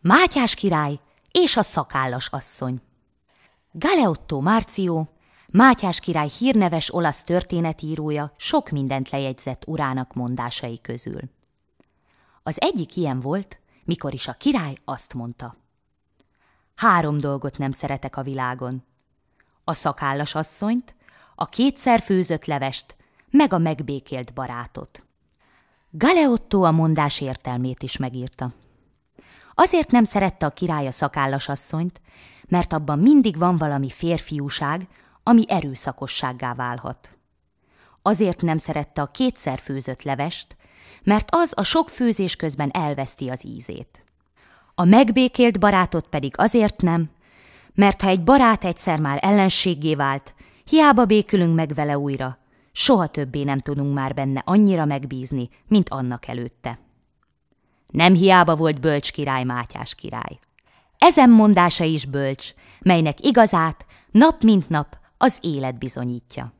Mátyás király és a szakállas asszony. Galeotto Márció, Mátyás király hírneves olasz történetírója sok mindent lejegyzett urának mondásai közül. Az egyik ilyen volt, mikor is a király azt mondta. Három dolgot nem szeretek a világon. A szakállas asszonyt, a kétszer főzött levest, meg a megbékélt barátot. Galeotto a mondás értelmét is megírta. Azért nem szerette a király a szakállas asszonyt, mert abban mindig van valami férfiúság, ami erőszakossággá válhat. Azért nem szerette a kétszer főzött levest, mert az a sok főzés közben elveszti az ízét. A megbékélt barátot pedig azért nem, mert ha egy barát egyszer már ellenséggé vált, hiába békülünk meg vele újra, soha többé nem tudunk már benne annyira megbízni, mint annak előtte. Nem hiába volt bölcs király Mátyás király. Ezen mondása is bölcs, melynek igazát nap mint nap az élet bizonyítja.